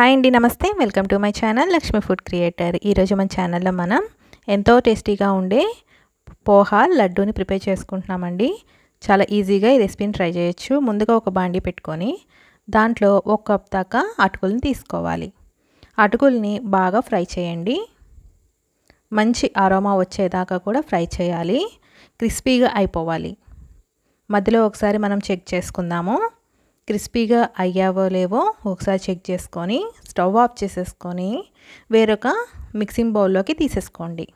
hi అండి నమస్తే welcome to my channel Lakshmi food creator ఈరోజు మన ఛానల్లో మనం ఎంతో టేస్టీగా ఉండే పోహా లడ్డూని ప్రిపేర్ చేసుకుంటున్నామండి చాలా ఈజీగా ఈ రెసిపీని ట్రై చేయొచ్చు ముందుగా ఒక బాండి పెట్టుకొని దాంట్లో ఒక కప్ దాకా అటుకుల్ని తీసుకోవాలి అటుకుల్ని బాగా ఫ్రై చేయండి మంచి అరోమా వచ్చేదాకా కూడా ఫ్రై చేయాలి క్రిస్పీగా అయిపోవాలి మధ్యలో ఒకసారి మనం చెక్ చేసుకుందాము క్రిస్పీగా అయ్యావో లేవో ఒకసారి చెక్ చేసుకొని స్టవ్ ఆఫ్ చేసేసుకొని వేరొక మిక్సింగ్ బౌల్లోకి తీసేసుకోండి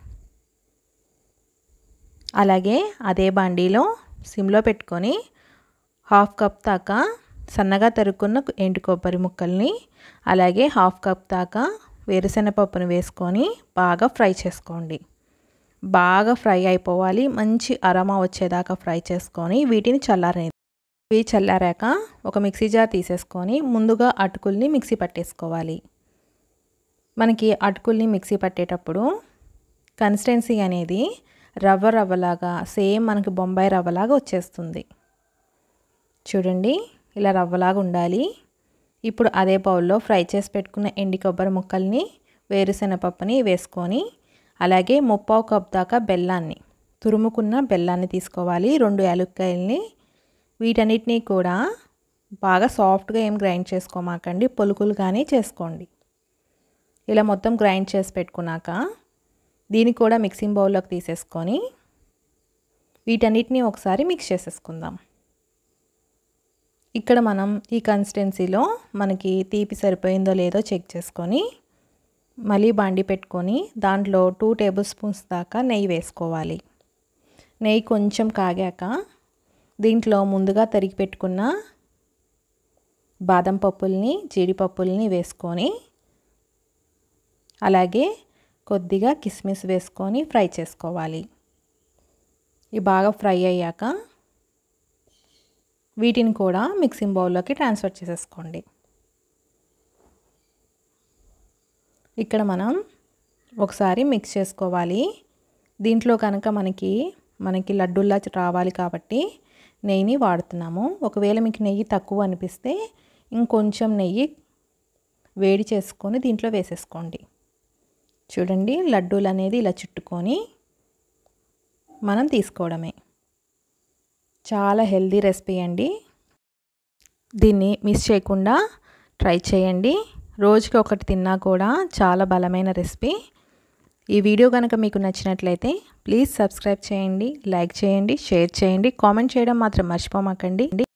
అలాగే అదే బాండీలో సిమ్లో పెట్టుకొని హాఫ్ కప్ దాకా సన్నగా తరుక్కున్న ఎండు కొబ్బరి ముక్కల్ని అలాగే హాఫ్ కప్ దాకా వేరుశెనగపప్పును వేసుకొని బాగా ఫ్రై చేసుకోండి బాగా ఫ్రై అయిపోవాలి మంచి అరమా వచ్చేదాకా ఫ్రై చేసుకొని వీటిని చల్లారని ఇవి చల్లారాక ఒక మిక్సీ జార్ తీసేసుకొని ముందుగా అటుకుల్ని మిక్సీ పట్టేసుకోవాలి మనకి అటుకుల్ని మిక్సీ పట్టేటప్పుడు కన్సిస్టెన్సీ అనేది రవ్వ రవ్వలాగా సేమ్ మనకి బొంబాయి రవ్వలాగా వచ్చేస్తుంది చూడండి ఇలా రవ్వలాగా ఉండాలి ఇప్పుడు అదే బౌల్లో ఫ్రై చేసి పెట్టుకున్న ఎండి కొబ్బరి ముక్కల్ని వేరుశెనపప్పుని వేసుకొని అలాగే ముప్పావు కప్ దాకా బెల్లాన్ని తురుముకున్న బెల్లాన్ని తీసుకోవాలి రెండు యాలుక్కాయల్ని వీటన్నిటినీ కూడా బాగా సాఫ్ట్గా ఏం గ్రైండ్ చేసుకోమాకండి పొలుకులు కానీ చేసుకోండి ఇలా మొత్తం గ్రైండ్ చేసి పెట్టుకున్నాక దీన్ని కూడా మిక్సింగ్ బౌల్లోకి తీసేసుకొని వీటన్నిటిని ఒకసారి మిక్స్ చేసేసుకుందాం ఇక్కడ మనం ఈ కన్సిస్టెన్సీలో మనకి తీపి సరిపోయిందో లేదో చెక్ చేసుకొని మళ్ళీ బాండి పెట్టుకొని దాంట్లో టూ టేబుల్ స్పూన్స్ దాకా నెయ్యి వేసుకోవాలి నెయ్యి కొంచెం కాగాక దీంట్లో ముందుగా తరిగి పెట్టుకున్న బాదం పప్పుల్ని జీడిపప్పుల్ని వేసుకొని అలాగే కొద్దిగా కిస్మిస్ వేసుకొని ఫ్రై చేసుకోవాలి ఇవి బాగా ఫ్రై అయ్యాక వీటిని కూడా మిక్సింగ్ బౌల్లోకి ట్రాన్స్ఫర్ చేసేసుకోండి ఇక్కడ మనం ఒకసారి మిక్స్ చేసుకోవాలి దీంట్లో కనుక మనకి మనకి లడ్డూల్లా రావాలి కాబట్టి నెయ్యిని వాడుతున్నాము ఒకవేళ మీకు నెయ్యి తక్కువ అనిపిస్తే ఇంకొంచెం నెయ్యి వేడి చేసుకొని దీంట్లో వేసేసుకోండి చూడండి లడ్డూలు అనేది ఇలా చుట్టుకొని మనం తీసుకోవడమే చాలా హెల్దీ రెసిపీ అండి దీన్ని మిస్ చేయకుండా ట్రై చేయండి రోజుకి ఒకటి తిన్నా కూడా చాలా బలమైన రెసిపీ ఈ వీడియో కనుక మీకు నచ్చినట్లయితే ప్లీజ్ సబ్స్క్రైబ్ చేయండి లైక్ చేయండి షేర్ చేయండి కామెంట్ చేయడం మాత్రం మర్చిపోమాకండి